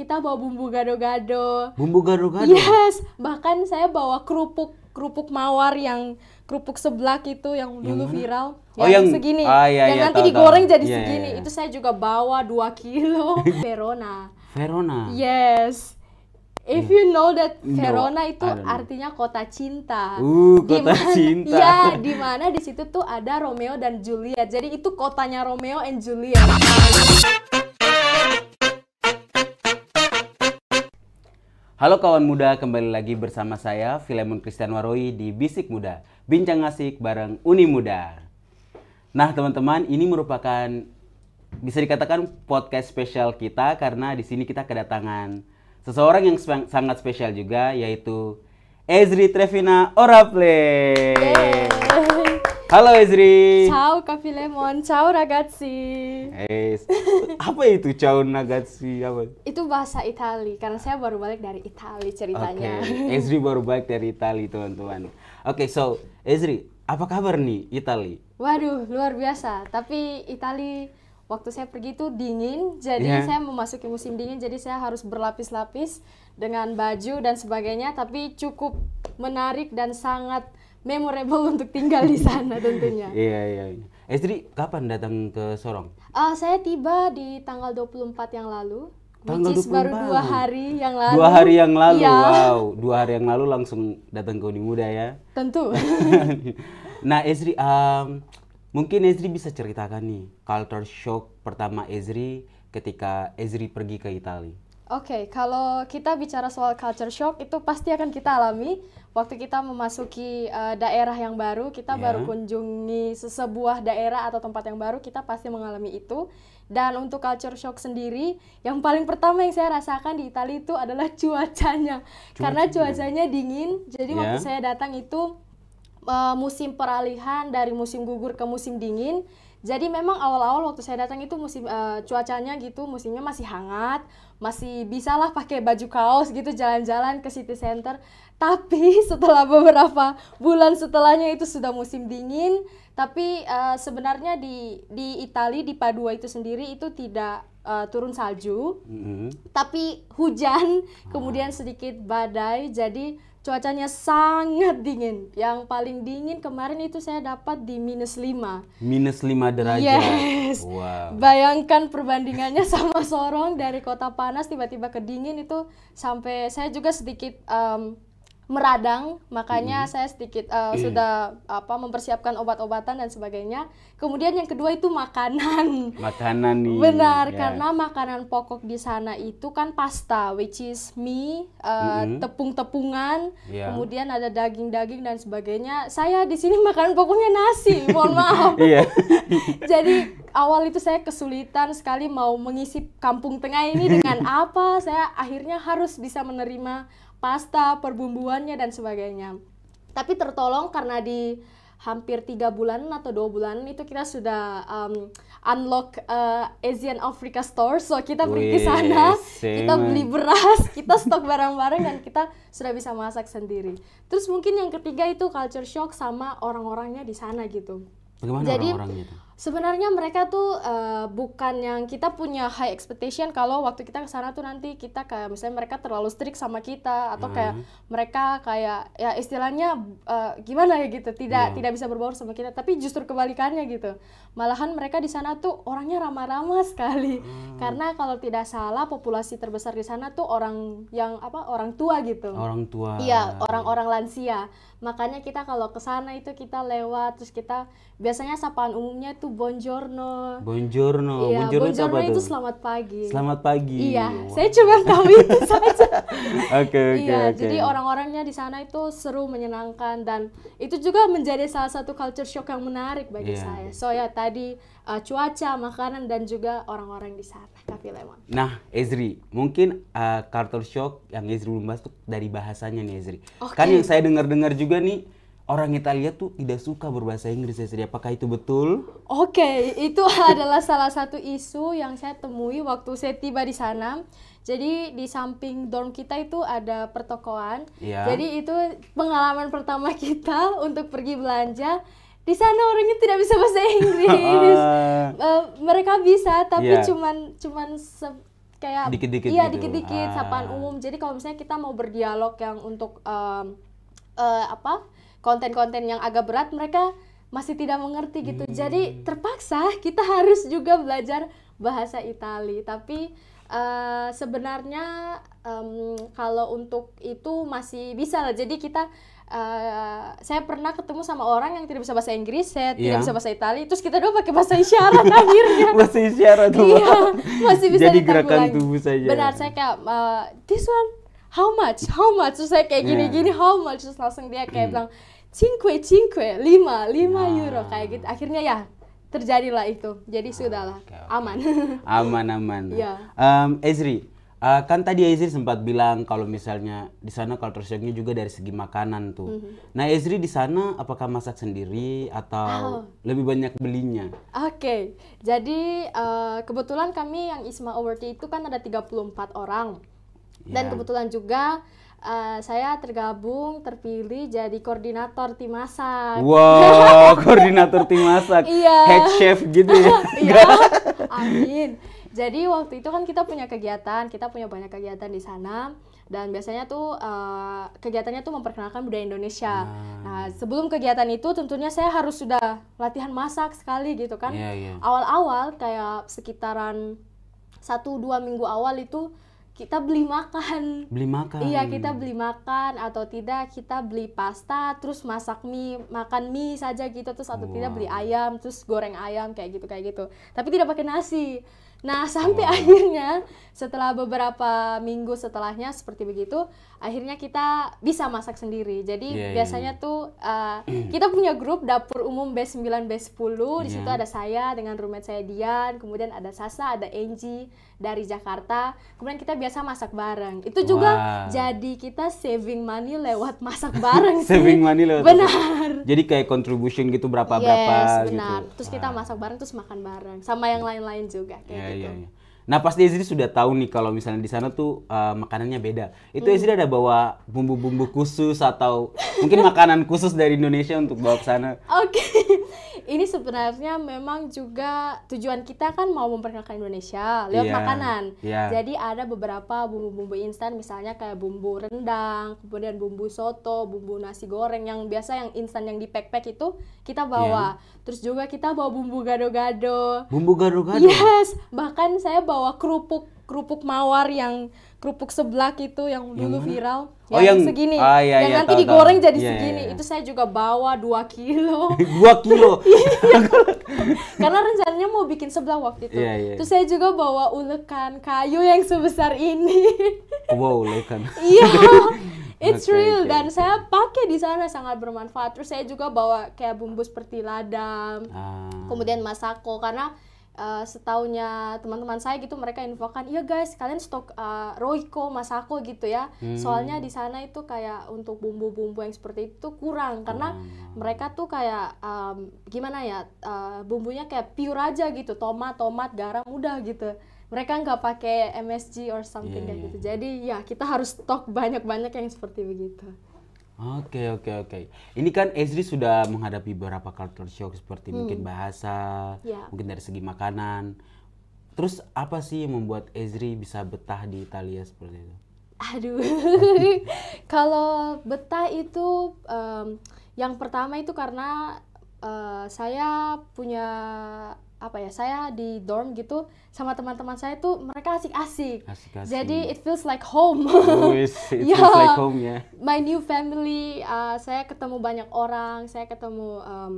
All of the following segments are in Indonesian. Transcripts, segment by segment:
kita bawa bumbu gado-gado. Bumbu gado-gado. Yes, bahkan saya bawa kerupuk kerupuk mawar yang kerupuk seblak itu yang dulu oh, yang viral. Yang oh, yang, segini. Ah, iya, yang iya, nanti tahu, digoreng tahu. jadi yeah, iya, segini. yeah. Itu saya juga bawa 2 kilo Verona. Verona. Yes. If iya. you know that Verona no, itu artinya kota cinta. Uh, dimana, cinta. Ya, di mana di situ tuh ada Romeo dan Juliet. Jadi itu kotanya Romeo and Juliet. Halo kawan muda, kembali lagi bersama saya Filemon Christian Waroi di Bisik Muda, bincang asik bareng Uni Muda. Nah teman-teman, ini merupakan bisa dikatakan podcast spesial kita karena di sini kita kedatangan seseorang yang sp sangat spesial juga yaitu Ezri Trevina Oraple. Halo Ezri. Ciao Coffee Lemon. Ciao ragazzi. Eh, apa itu ciao ragazzi? Apa? Itu bahasa Itali karena saya baru balik dari Itali ceritanya. Okay. Ezri baru balik dari Itali, teman-teman. Oke, okay, so Ezri, apa kabar nih Itali? Waduh, luar biasa. Tapi Itali waktu saya pergi itu dingin, jadi yeah. saya memasuki musim dingin, jadi saya harus berlapis-lapis dengan baju dan sebagainya, tapi cukup menarik dan sangat memorable untuk tinggal di sana tentunya. Iya, iya, iya. kapan datang ke Sorong? Uh, saya tiba di tanggal 24 yang lalu. Tanggal which 24. baru dua hari yang lalu. Dua hari yang lalu, ya. wow. Dua hari yang lalu langsung datang ke Uni Muda ya? Tentu. nah Esri, um, mungkin Esri bisa ceritakan nih culture shock pertama Esri ketika Esri pergi ke Italia. Oke, okay, kalau kita bicara soal culture shock itu pasti akan kita alami waktu kita memasuki uh, daerah yang baru, kita yeah. baru kunjungi sebuah daerah atau tempat yang baru, kita pasti mengalami itu. Dan untuk culture shock sendiri, yang paling pertama yang saya rasakan di Italia itu adalah cuacanya. Cuaca. Karena cuacanya dingin, jadi yeah. waktu iya. saya datang itu uh, musim peralihan dari musim gugur ke musim dingin jadi memang awal-awal waktu saya datang itu musim uh, cuacanya gitu, musimnya masih hangat, masih bisalah pakai baju kaos gitu jalan-jalan ke city center. Tapi setelah beberapa bulan setelahnya itu sudah musim dingin, tapi uh, sebenarnya di di Italia di Padua itu sendiri itu tidak uh, turun salju. Mm -hmm. Tapi hujan, kemudian sedikit badai. Jadi cuacanya sangat dingin. Yang paling dingin kemarin itu saya dapat di minus lima. Minus lima derajat. Yes. Wow. Bayangkan perbandingannya sama Sorong dari kota panas tiba-tiba ke dingin itu sampai saya juga sedikit um, meradang, makanya hmm. saya sedikit uh, hmm. sudah apa mempersiapkan obat-obatan dan sebagainya. Kemudian yang kedua itu makanan. Makanan nih. Benar, yeah. karena makanan pokok di sana itu kan pasta, which is mie, uh, hmm. tepung-tepungan, yeah. kemudian ada daging-daging dan sebagainya. Saya di sini makanan pokoknya nasi, mohon maaf. Iya. Jadi awal itu saya kesulitan sekali mau mengisi kampung tengah ini dengan apa. Saya akhirnya harus bisa menerima pasta, perbumbuannya dan sebagainya. Tapi tertolong karena di hampir tiga bulan atau dua bulan itu kita sudah um, unlock uh, Asian Africa Store, so kita pergi sana, same. kita beli beras, kita stok barang-barang dan kita sudah bisa masak sendiri. Terus mungkin yang ketiga itu culture shock sama orang-orangnya di sana gitu. Bagaimana Jadi, orang sebenarnya mereka tuh uh, bukan yang kita punya high expectation kalau waktu kita ke sana tuh nanti kita kayak misalnya mereka terlalu strict sama kita atau hmm. kayak mereka kayak ya istilahnya uh, gimana ya gitu tidak yeah. Hmm. tidak bisa berbaur sama kita tapi justru kebalikannya gitu malahan mereka di sana tuh orangnya ramah-ramah sekali hmm. karena kalau tidak salah populasi terbesar di sana tuh orang yang apa orang tua gitu orang tua iya orang-orang lansia makanya kita kalau ke sana itu kita lewat terus kita biasanya sapaan umumnya itu buongiorno. Buongiorno. Iya, buongiorno, itu, apa itu selamat pagi. Selamat pagi. Iya, wow. saya cuma tahu itu saja. Oke, oke, Iya, okay. jadi orang-orangnya di sana itu seru, menyenangkan dan itu juga menjadi salah satu culture shock yang menarik bagi yeah. saya. So ya tadi uh, cuaca, makanan dan juga orang-orang di sana, tapi Lemon. Nah, Ezri, mungkin uh, culture shock yang Ezri belum bahas tuh dari bahasanya nih Ezri. Okay. Kan yang saya dengar-dengar juga nih orang Italia tuh tidak suka berbahasa Inggris ya Sri. Apakah itu betul? Oke, okay, itu adalah salah satu isu yang saya temui waktu saya tiba di sana. Jadi di samping dorm kita itu ada pertokoan. Yeah. Jadi itu pengalaman pertama kita untuk pergi belanja. Di sana orangnya tidak bisa bahasa Inggris. uh, mereka bisa tapi yeah. cuman cuman kayak dikit-dikit iya gitu. dikit-dikit gitu. sapaan ah. umum. Jadi kalau misalnya kita mau berdialog yang untuk um, uh, apa? konten-konten yang agak berat mereka masih tidak mengerti gitu. Hmm. Jadi terpaksa kita harus juga belajar bahasa Itali. Tapi uh, sebenarnya um, kalau untuk itu masih bisa lah. Jadi kita Uh, saya pernah ketemu sama orang yang tidak bisa bahasa Inggris, saya yeah. tidak iya. bisa bahasa Italia terus kita dua pakai bahasa isyarat akhirnya. bahasa isyarat tuh. Iya, masih bisa Jadi gerakan tubuh saja. Benar, saya kayak uh, this one how much, how much, terus saya kayak iya. gini-gini yeah. how much, terus langsung dia kayak hmm. bilang cinque cinque lima lima nah. euro kayak gitu akhirnya ya terjadilah itu jadi ah, sudahlah okay, okay. aman aman aman ya um, Ezri uh, kan tadi Ezri sempat bilang kalau misalnya di sana kalau shocknya juga dari segi makanan tuh mm -hmm. nah Ezri di sana apakah masak sendiri atau oh. lebih banyak belinya oke okay. jadi uh, kebetulan kami yang Isma Overty itu kan ada 34 orang yeah. dan ya. kebetulan juga Uh, saya tergabung, terpilih jadi koordinator tim masak. Wow, koordinator tim masak. Iya. Head chef gitu ya. iya. Amin. Jadi waktu itu kan kita punya kegiatan, kita punya banyak kegiatan di sana dan biasanya tuh uh, kegiatannya tuh memperkenalkan budaya Indonesia. Nah. nah, sebelum kegiatan itu tentunya saya harus sudah latihan masak sekali gitu kan. Iya, iya. Awal-awal yeah, yeah. Awal -awal, kayak sekitaran satu dua minggu awal itu kita beli makan. Beli makan. Iya, kita beli makan atau tidak kita beli pasta terus masak mie, makan mie saja gitu terus atau wow. tidak beli ayam terus goreng ayam kayak gitu kayak gitu. Tapi tidak pakai nasi. Nah, sampai wow. akhirnya setelah beberapa minggu setelahnya seperti begitu, akhirnya kita bisa masak sendiri. Jadi yeah, iya, iya. biasanya yeah. tuh uh, kita punya grup dapur umum B9 B10 yeah. di iya. situ ada saya dengan roommate saya Dian kemudian ada Sasa ada Angie dari Jakarta kemudian kita biasa masak bareng itu juga wow. jadi kita saving money lewat masak bareng sih saving money lewat benar jadi kayak contribution gitu berapa berapa yes, gitu. benar gitu. terus wow. kita nah. masak bareng terus makan bareng sama yang lain-lain juga kayak yeah, iya, gitu yeah, yeah. Nah pasti Ezri sudah tahu nih kalau misalnya di sana tuh uh, makanannya beda. Itu hmm. Ezri ada bawa bumbu-bumbu khusus atau mungkin makanan khusus dari Indonesia untuk bawa ke sana? Oke, okay. ini sebenarnya memang juga tujuan kita kan mau memperkenalkan Indonesia lewat yeah. makanan. Yeah. Jadi ada beberapa bumbu-bumbu instan, misalnya kayak bumbu rendang, kemudian bumbu soto, bumbu nasi goreng yang biasa yang instan yang di pack-pack itu kita bawa. Yeah. Terus juga kita bawa bumbu gado-gado. Bumbu gado-gado. Yes, bahkan saya bawa kerupuk kerupuk mawar yang kerupuk seblak itu yang dulu yang viral oh, yang, segini ah, iya, yang iya, nanti tahu, digoreng tahu. jadi iya, iya, segini iya. itu saya juga bawa dua kilo 2 kilo karena rencananya mau bikin seblak waktu itu iya, iya. terus saya juga bawa ulekan kayu yang sebesar ini wow ulekan iya It's okay, real dan okay. saya pakai di sana sangat bermanfaat. Terus saya juga bawa kayak bumbu seperti ladang, ah. kemudian masako karena uh, eh, setahunya teman-teman saya gitu mereka infokan iya guys kalian stok uh, Royco Masako gitu ya hmm. soalnya di sana itu kayak untuk bumbu-bumbu yang seperti itu kurang karena hmm. mereka tuh kayak um, gimana ya uh, bumbunya kayak pure aja gitu tomat tomat garam udah gitu mereka nggak pakai MSG or something yeah, kayak iya. gitu jadi ya kita harus stok banyak-banyak yang seperti begitu Oke oke oke. Ini kan Ezri sudah menghadapi beberapa culture shock seperti hmm. mungkin bahasa, yeah. mungkin dari segi makanan. Terus apa sih yang membuat Ezri bisa betah di Italia seperti itu? Aduh, kalau betah itu um, yang pertama itu karena uh, saya punya apa ya saya di dorm gitu sama teman-teman saya tuh mereka asik-asik. Jadi it feels like home. Oh, yeah. like home ya. Yeah. My new family, uh, saya ketemu banyak orang, saya ketemu um,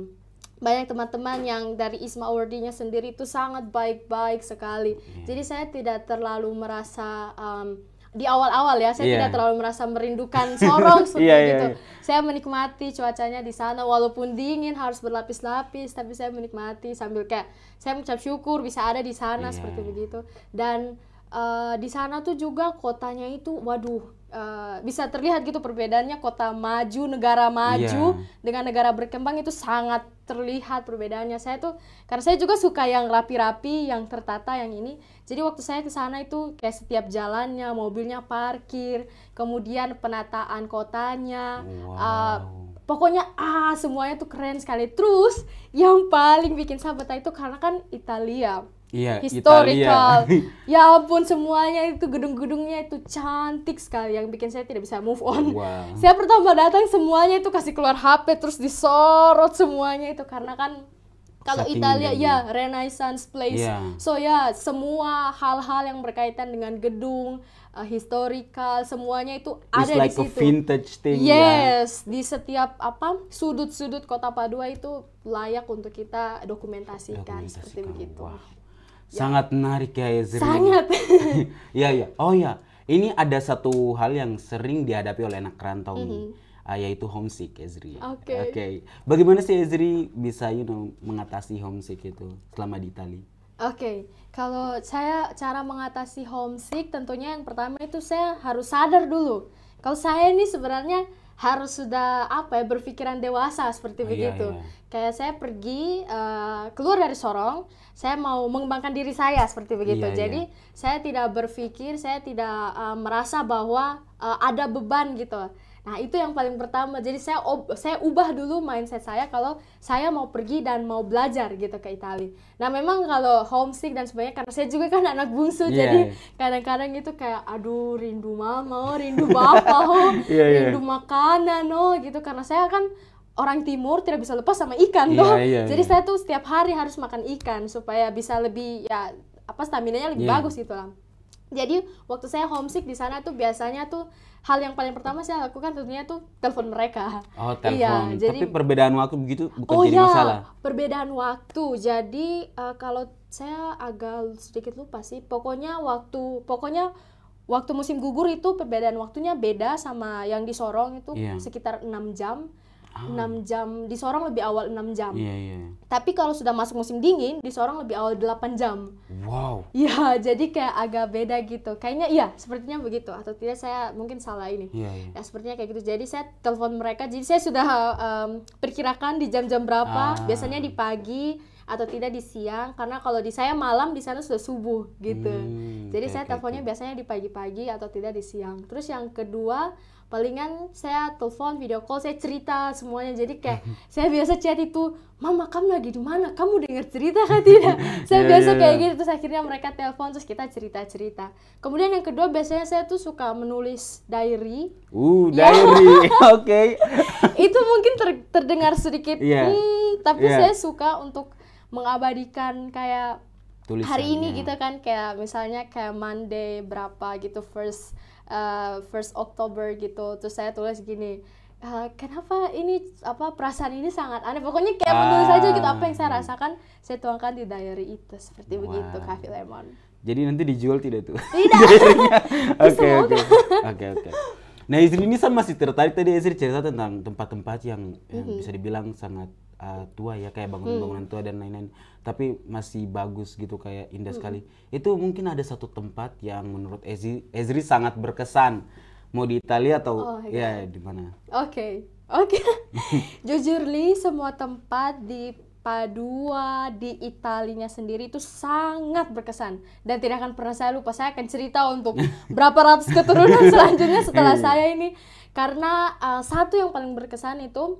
banyak teman-teman yang dari Isma Awardinya sendiri itu sangat baik-baik sekali. Yeah. Jadi saya tidak terlalu merasa um, di awal-awal ya saya yeah. tidak terlalu merasa merindukan sorong seperti yeah, yeah, gitu. Yeah. Saya menikmati cuacanya di sana walaupun dingin harus berlapis-lapis tapi saya menikmati sambil kayak saya mengucap syukur bisa ada di sana yeah. seperti begitu. Dan uh, di sana tuh juga kotanya itu waduh Eh, bisa terlihat gitu perbedaannya kota maju negara maju yeah. dengan negara berkembang itu sangat terlihat perbedaannya saya tuh karena saya juga suka yang rapi-rapi yang tertata yang ini jadi waktu saya ke sana itu kayak setiap jalannya mobilnya parkir kemudian penataan kotanya eh, wow. uh, pokoknya ah semuanya tuh keren sekali terus yang paling bikin saya betah itu karena kan Italia Iya, historical. Italia. ya ampun semuanya itu gedung-gedungnya itu cantik sekali yang bikin saya tidak bisa move on. Wow. Saya pertama datang semuanya itu kasih keluar HP terus disorot semuanya itu karena kan kalau Italia ya Renaissance place. Yeah. So ya semua hal-hal yang berkaitan dengan gedung, uh, historical, semuanya itu It's ada like di situ. It's like a vintage thing. Ya. Yes, yeah. di setiap apa sudut-sudut kota Padua itu layak untuk kita dokumentasikan, dokumentasikan. seperti begitu. Wow. Ya. Sangat menarik ya, ya Ezri Sangat. Iya ya. Oh ya, ini ada satu hal yang sering dihadapi oleh anak rantau mm -hmm. nih. yaitu homesick ya, Ezri. Oke. Okay. Oke. Okay. Bagaimana sih Ezri bisa you know mengatasi homesick itu selama di Italia? Oke, okay. kalau saya cara mengatasi homesick tentunya yang pertama itu saya harus sadar dulu. Kalau saya ini sebenarnya harus sudah apa ya berpikiran dewasa seperti oh, begitu. Iya, iya. Kayak saya pergi uh, keluar dari Sorong, saya mau mengembangkan diri saya seperti iya, begitu. Iya, Jadi saya tidak berpikir, saya tidak uh, merasa bahwa uh, ada beban gitu. Nah, itu yang paling pertama. Jadi saya saya ubah dulu mindset saya kalau saya mau pergi dan mau belajar gitu ke Italia. Nah, memang kalau homesick dan sebagainya karena saya juga kan anak bungsu yeah. jadi iya. kadang-kadang itu kayak aduh rindu mama, rindu bapak, oh, yeah, iya. rindu makanan, oh gitu karena saya kan orang timur tidak bisa lepas sama ikan yeah, dong. Yeah, jadi iya. saya tuh setiap hari harus makan ikan supaya bisa lebih ya apa stamina-nya lebih yeah. bagus gitu lah jadi waktu saya homesick di sana tuh biasanya tuh hal yang paling pertama saya lakukan tentunya tuh telepon mereka. Oh, iya, telepon. Iya, jadi, perbedaan waktu begitu bukan oh jadi ya, masalah. perbedaan waktu. Jadi uh, kalau saya agak sedikit lupa sih. Pokoknya waktu pokoknya waktu musim gugur itu perbedaan waktunya beda sama yang di Sorong itu yeah. sekitar enam jam. 6 ah. jam di Sorong lebih awal 6 jam. Iya, iya, iya. Tapi kalau sudah masuk musim dingin di Sorong lebih awal 8 jam. Wow. ya jadi kayak agak beda gitu. Kayaknya iya, sepertinya begitu atau tidak saya mungkin salah ini. Iya, Ya sepertinya kayak gitu. Jadi saya telepon mereka. Jadi saya sudah um, perkirakan di jam-jam berapa. Ah. Biasanya di pagi atau tidak di siang karena kalau di saya malam di sana sudah subuh gitu. Hmm, jadi okay, saya gitu. teleponnya okay. biasanya di pagi-pagi atau tidak di siang. Terus yang kedua palingan saya telepon video call saya cerita semuanya jadi kayak mhm. saya biasa chat itu mama kamu lagi di mana kamu dengar cerita kan tidak saya yeah, biasa yeah, kayak yeah. gitu terus akhirnya mereka telepon terus kita cerita cerita kemudian yang kedua biasanya saya tuh suka menulis diary uh ya. oke okay. itu mungkin ter terdengar sedikit yeah. hmm, tapi yeah. saya suka untuk mengabadikan kayak Tulisannya. hari ini gitu kan kayak misalnya kayak Monday berapa gitu first Eh, first Oktober gitu terus saya tulis gini uh, kenapa ini apa perasaan ini sangat aneh pokoknya kayak ah. menulis aja gitu apa yang saya ah. rasakan saya tuangkan di diary itu seperti wow. begitu Cafe Lemon jadi nanti dijual tidak tuh tidak oke oke oke nah Istri ini saya masih tertarik tadi Istri cerita tentang tempat-tempat yang, mm-hmm. bisa dibilang sangat uh, tua ya kayak hmm. bangunan-bangunan tua dan lain-lain tapi masih bagus gitu kayak indah hmm. sekali itu mungkin ada satu tempat yang menurut Ezri Ezri sangat berkesan mau di Italia atau oh, iya. ya di mana oke oke jujur li semua tempat di Padua di Italinya sendiri itu sangat berkesan dan tidak akan pernah saya lupa. Saya akan cerita untuk berapa ratus keturunan selanjutnya setelah iya. saya ini karena uh, satu yang paling berkesan itu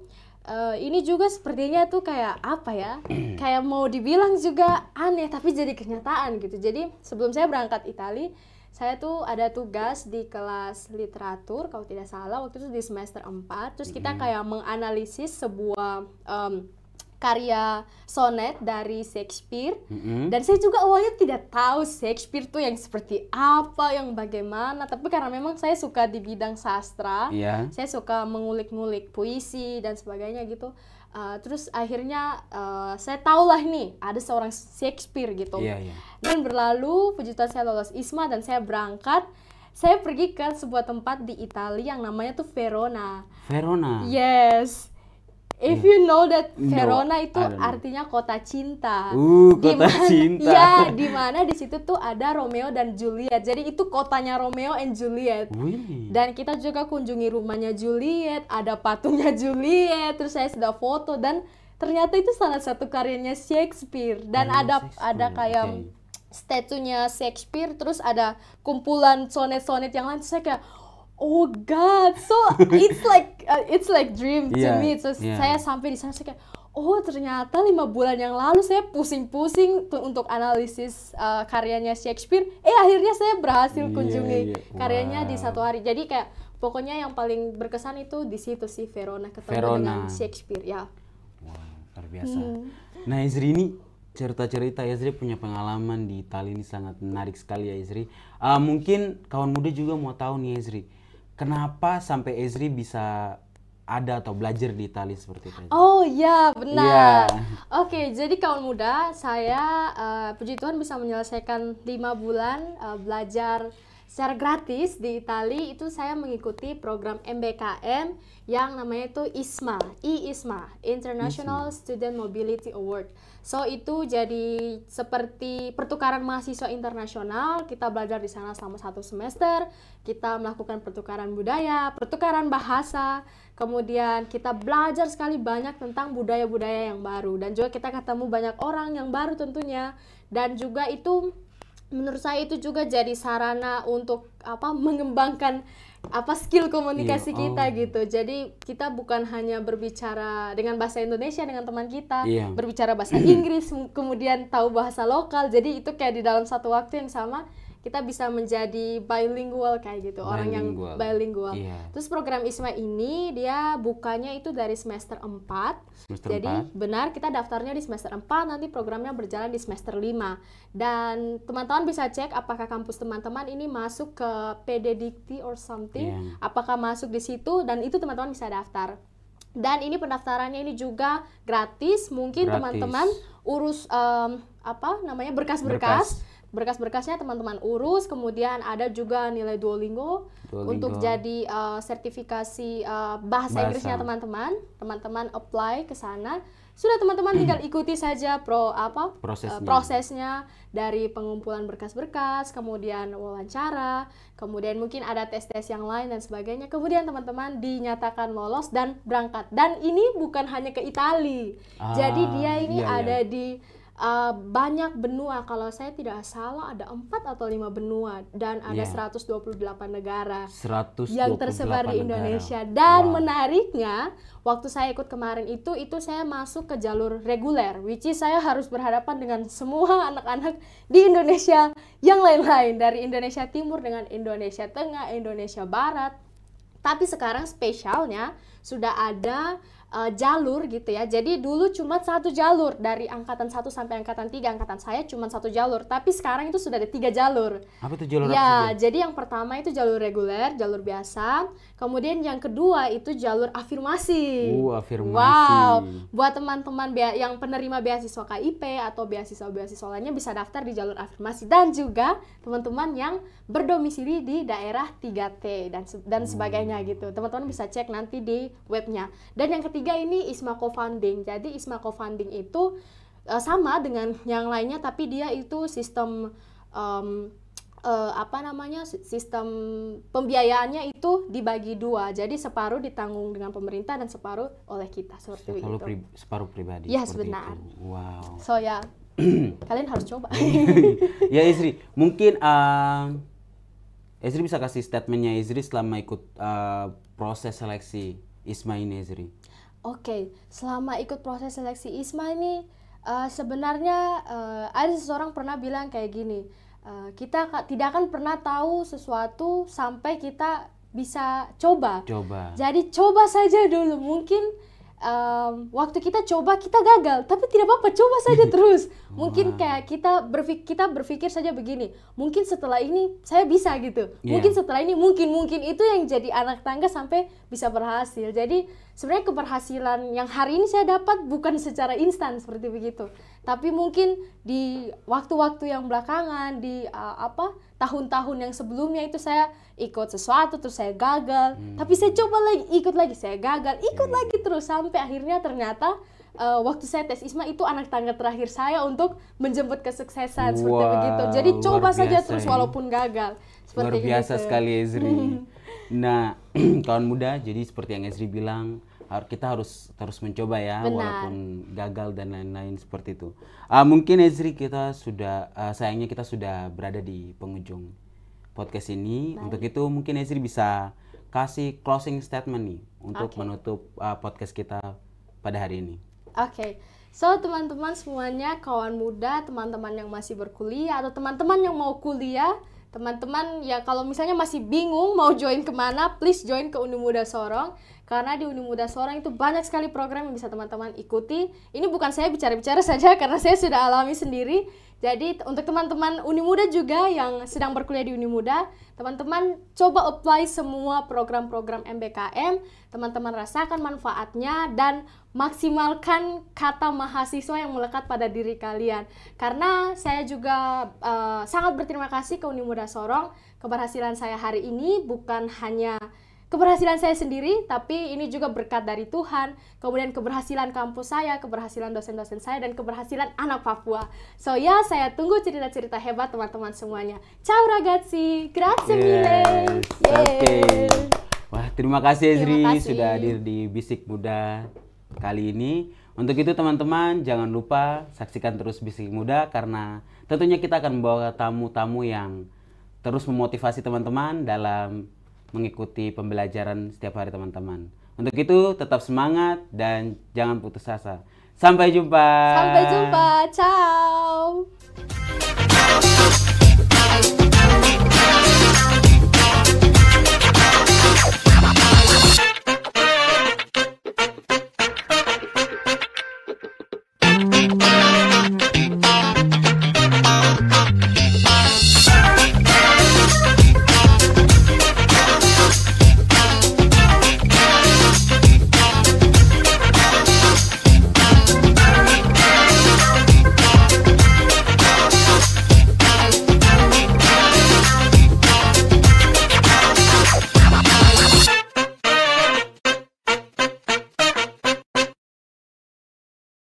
uh, ini juga sepertinya tuh kayak apa ya kayak mau dibilang juga aneh tapi jadi kenyataan gitu jadi sebelum saya berangkat Italia saya tuh ada tugas di kelas literatur kalau tidak salah waktu itu di semester 4 terus kita kayak menganalisis sebuah um, karya sonet dari Shakespeare. Mm-hmm. Dan saya juga awalnya tidak tahu Shakespeare itu yang seperti apa, yang bagaimana. Tapi karena memang saya suka di bidang sastra, yeah. saya suka mengulik-ngulik puisi dan sebagainya gitu. Uh, terus akhirnya uh, saya lah nih ada seorang Shakespeare gitu. Yeah, yeah. Dan berlalu puji Tuhan saya lolos ISMA dan saya berangkat saya pergi ke sebuah tempat di Italia yang namanya tuh Verona. Verona. Yes. If hmm. you know that Verona no, itu artinya kota cinta. Uh, dimana, cinta. Ya, di mana di situ tuh ada Romeo dan Juliet. Jadi itu kotanya Romeo and Juliet. Wih. Dan kita juga kunjungi rumahnya Juliet, ada patungnya Juliet, terus saya sudah foto dan ternyata itu salah satu karyanya Shakespeare dan oh, ada Shakespeare. ada kayak okay. statunya Shakespeare terus ada kumpulan sonet-sonet yang lain terus saya kayak oh god so it's like uh, it's like dream yeah. to me So yeah. saya sampai di sana saya kayak oh ternyata lima bulan yang lalu saya pusing-pusing untuk analisis uh, karyanya Shakespeare eh akhirnya saya berhasil iya, kunjungi yeah, Wow. karyanya di satu hari jadi kayak pokoknya yang paling berkesan itu di situ sih Verona ketemu Verona. dengan Shakespeare ya wow luar biasa hmm. nah Ezri ini cerita-cerita Yasri punya pengalaman di Itali ini sangat menarik sekali ya Yasri. Uh, mungkin kawan muda juga mau tahu nih Yasri, kenapa sampai Ezri bisa ada atau belajar di Itali seperti itu? Oh ya benar. Yeah. Oke okay, jadi kawan muda saya uh, puji Tuhan bisa menyelesaikan lima bulan uh, belajar secara gratis di Itali itu saya mengikuti program MBKM yang namanya itu ISMA, IISMA, International ISMA. Student Mobility Award. So itu jadi seperti pertukaran mahasiswa internasional, kita belajar di sana selama satu semester, kita melakukan pertukaran budaya, pertukaran bahasa, kemudian kita belajar sekali banyak tentang budaya-budaya yang baru dan juga kita ketemu banyak orang yang baru tentunya dan juga itu menurut saya itu juga jadi sarana untuk apa mengembangkan apa skill komunikasi yeah. oh. kita gitu. Jadi kita bukan hanya berbicara dengan bahasa Indonesia dengan teman kita, yeah. berbicara bahasa Inggris, kemudian tahu bahasa lokal. Jadi itu kayak di dalam satu waktu yang sama kita bisa menjadi bilingual kayak gitu bilingual. orang yang bilingual. Yeah. Terus program ISMA ini dia bukanya itu dari semester 4. Semester Jadi 4. benar kita daftarnya di semester 4 nanti programnya berjalan di semester 5. Dan teman-teman bisa cek apakah kampus teman-teman ini masuk ke PD or something, yeah. apakah masuk di situ dan itu teman-teman bisa daftar. Dan ini pendaftarannya ini juga gratis. Mungkin teman-teman urus um, apa namanya berkas-berkas berkas-berkasnya teman-teman urus kemudian ada juga nilai Duolingo, Duolingo. untuk jadi uh, sertifikasi uh, bahasa, bahasa Inggrisnya teman-teman teman-teman apply ke sana sudah teman-teman tinggal hmm. ikuti saja pro apa eh, prosesnya, uh, prosesnya dari pengumpulan berkas-berkas kemudian wawancara kemudian mungkin ada tes-tes yang lain dan sebagainya kemudian teman-teman dinyatakan lolos dan berangkat dan ini bukan hanya ke Italia ah, jadi dia ini iya, iya. ada di uh, banyak benua kalau saya tidak salah ada empat atau lima benua dan ada yeah. Iya. 128 negara 128 yang tersebar di Indonesia dan wow. menariknya waktu saya ikut kemarin itu itu saya masuk ke jalur reguler which is saya harus berhadapan dengan semua anak-anak di Indonesia yang lain-lain dari Indonesia Timur dengan Indonesia Tengah, Indonesia Barat tapi sekarang spesialnya sudah ada uh, jalur gitu ya. Jadi dulu cuma satu jalur dari angkatan 1 sampai angkatan 3, angkatan saya cuma satu jalur, tapi sekarang itu sudah ada tiga jalur. Apa itu jalur? Ya, jadi yang pertama itu jalur reguler, jalur biasa. Kemudian yang kedua itu jalur afirmasi. Uh, afirmasi. Wow. Buat teman-teman yang penerima beasiswa KIP atau beasiswa-beasiswa lainnya bisa daftar di jalur afirmasi dan juga teman-teman yang berdomisili di daerah 3T dan dan hmm. sebagainya gitu. Teman-teman bisa cek nanti di webnya. Dan yang ketiga ketiga ini ISMA co-funding. Jadi ISMA co-funding itu uh, sama dengan yang lainnya tapi dia itu sistem um, uh, apa namanya sistem pembiayaannya itu dibagi dua jadi separuh ditanggung dengan pemerintah dan separuh oleh kita seperti separuh itu pri separuh pribadi ya sebenarnya wow so ya kalian harus coba ya Isri mungkin uh, bisa kasih statementnya Izri selama ikut uh, proses seleksi Isma ini Isri Oke, selama ikut proses seleksi ISMA ini uh, sebenarnya uh, ada seseorang pernah bilang kayak gini, uh, kita tidak akan pernah tahu sesuatu sampai kita bisa coba. Coba. Jadi coba saja dulu. Mungkin um, waktu kita coba kita gagal, tapi tidak apa-apa, coba saja terus. Mungkin wow. kayak kita berfik- kita berpikir saja begini, mungkin setelah ini saya bisa gitu. Yeah. Mungkin setelah ini mungkin mungkin itu yang jadi anak tangga sampai bisa berhasil. Jadi sebenarnya keberhasilan yang hari ini saya dapat bukan secara instan seperti begitu tapi mungkin di waktu-waktu yang belakangan di uh, apa tahun-tahun yang sebelumnya itu saya ikut sesuatu terus saya gagal hmm. tapi saya coba lagi ikut lagi saya gagal ikut hmm. lagi terus sampai akhirnya ternyata uh, waktu saya tes ISMA itu anak tangga terakhir saya untuk menjemput kesuksesan wow, seperti begitu jadi coba saja terus walaupun gagal seperti luar biasa gitu. sekali Ezri Nah, kawan muda, jadi seperti yang Esri bilang, kita harus terus mencoba ya, Benar. walaupun gagal dan lain-lain seperti itu. Uh, mungkin Esri kita sudah, uh, sayangnya kita sudah berada di pengunjung podcast ini. Baik. Untuk itu mungkin Esri bisa kasih closing statement nih untuk okay. menutup uh, podcast kita pada hari ini. Oke. Okay. So, teman-teman semuanya, kawan muda, teman-teman yang masih berkuliah atau teman-teman yang mau kuliah, teman-teman ya kalau misalnya masih bingung mau join kemana please join ke Unimuda Muda Sorong karena di Unimuda Muda Sorong itu banyak sekali program yang bisa teman-teman ikuti ini bukan saya bicara-bicara saja karena saya sudah alami sendiri jadi untuk teman-teman Unimuda Muda juga yang sedang berkuliah di Unimuda Muda teman-teman coba apply semua program-program MBKM teman-teman rasakan manfaatnya dan maksimalkan kata mahasiswa yang melekat pada diri kalian. Karena saya juga uh, sangat berterima kasih ke Uni Muda Sorong. Keberhasilan saya hari ini bukan hanya keberhasilan saya sendiri, tapi ini juga berkat dari Tuhan. Kemudian keberhasilan kampus saya, keberhasilan dosen-dosen saya, dan keberhasilan anak Papua. So ya, yeah, saya tunggu cerita-cerita hebat teman-teman semuanya. Ciao ragazzi, grazie mille. Yes. Oke. Okay. Wah, terima kasih Ezri sudah hadir di Bisik Muda kali ini. Untuk itu teman-teman jangan lupa saksikan terus Bisik Muda karena tentunya kita akan membawa tamu-tamu yang terus memotivasi teman-teman dalam mengikuti pembelajaran setiap hari teman-teman. Untuk itu tetap semangat dan jangan putus asa. Sampai jumpa. Sampai jumpa. Ciao.